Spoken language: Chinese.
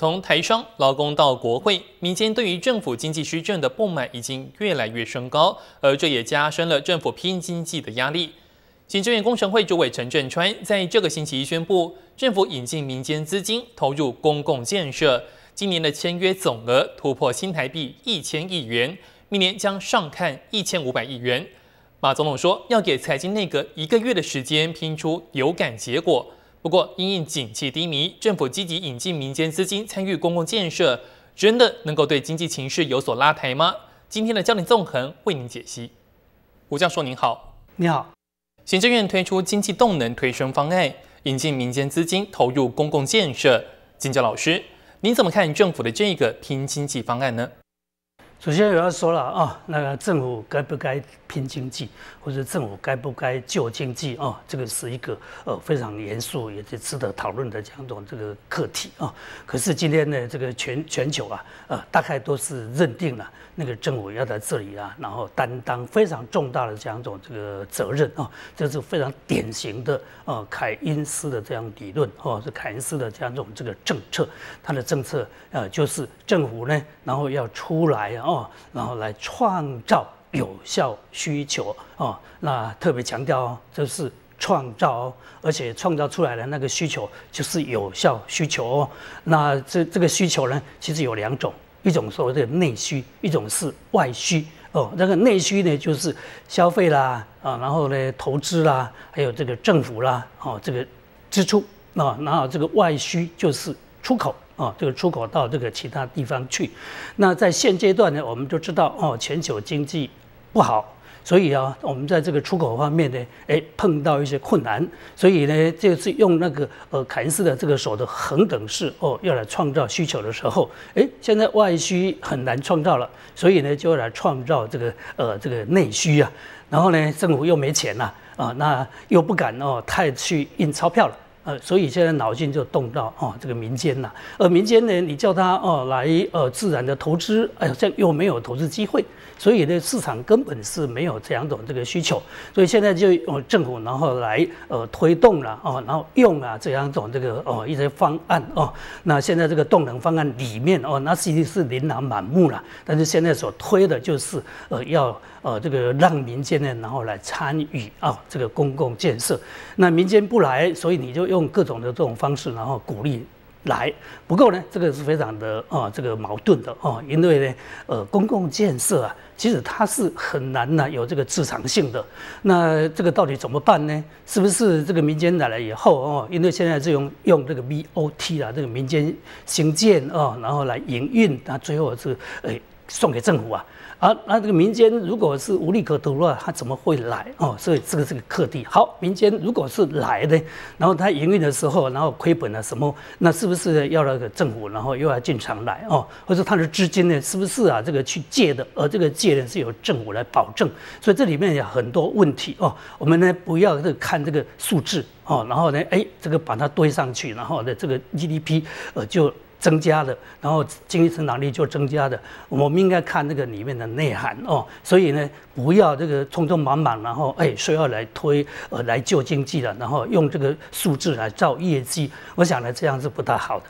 从台商、劳工到国会，民间对于政府经济施政的不满已经越来越升高，而这也加深了政府拼经济的压力。行政院工程会主委陈振川在这个星期一宣布，政府引进民间资金投入公共建设，今年的签约总额突破新台币一千亿元，明年将上看一千五百亿元。马总统说，要给财经内阁一个月的时间拼出有感结果。不过，因应景气低迷，政府积极引进民间资金参与公共建设，真的能够对经济形势有所拉抬吗？今天的教点纵横为您解析。吴教授您好，你好。行政院推出经济动能推升方案，引进民间资金投入公共建设。金教老师，您怎么看政府的这个拼经济方案呢？首先我要说了啊，那个政府该不该拼经济，或者政府该不该救经济啊？这个是一个呃非常严肃也是值得讨论的这样一种这个课题啊。可是今天呢，这个全全球啊，呃大概都是认定了那个政府要在这里啊，然后担当非常重大的这样一种这个责任啊。这是非常典型的呃凯恩斯的这样理论，或者是凯恩斯的这样一种这个政策。他的政策呃就是政府呢，然后要出来啊。哦，然后来创造有效需求哦。那特别强调哦，就是创造哦，而且创造出来的那个需求就是有效需求哦。那这这个需求呢，其实有两种，一种说这个内需，一种是外需哦。那个内需呢，就是消费啦啊，然后呢投资啦，还有这个政府啦哦，这个支出啊。然后这个外需就是。出口啊，这个出口到这个其他地方去。那在现阶段呢，我们都知道哦，全球经济不好，所以啊，我们在这个出口方面呢，哎，碰到一些困难。所以呢，就是用那个呃，凯恩斯的这个手的恒等式哦，要来创造需求的时候，哎，现在外需很难创造了，所以呢，就来创造这个呃这个内需啊。然后呢，政府又没钱了啊，那又不敢哦太去印钞票了。呃，所以现在脑筋就动到哦这个民间了，而民间呢，你叫他哦来呃自然的投资，哎呀，这又没有投资机会，所以呢市场根本是没有这两种这个需求，所以现在就用政府然后来呃推动了哦，然后用了这两种这个哦一些方案哦，那现在这个动能方案里面哦，那其实是琳琅满目了，但是现在所推的就是呃要呃这个让民间呢然后来参与啊这个公共建设，那民间不来，所以你就。用各种的这种方式，然后鼓励来，不够呢，这个是非常的啊，这个矛盾的啊，因为呢，呃，公共建设啊，其实它是很难呢有这个市场性的。那这个到底怎么办呢？是不是这个民间来了以后哦？因为现在是用用这个 BOT 啊，这个民间兴建啊，然后来营运，那最后是哎。送给政府啊，啊，那这个民间如果是无利可图的话，他怎么会来哦？所以这个是个课题。好，民间如果是来的，然后他营运的时候，然后亏本了什么，那是不是要那个政府，然后又要进场来哦？或者他的资金呢，是不是啊这个去借的？而这个借呢是由政府来保证，所以这里面有很多问题哦。我们呢不要这看这个数字哦，然后呢，哎，这个把它堆上去，然后呢这个 GDP 呃就。增加的，然后经济成长率就增加的。我们应该看那个里面的内涵哦，所以呢，不要这个匆匆忙忙，然后哎，说要来推呃来救经济的，然后用这个数字来造业绩。我想呢，这样是不大好的。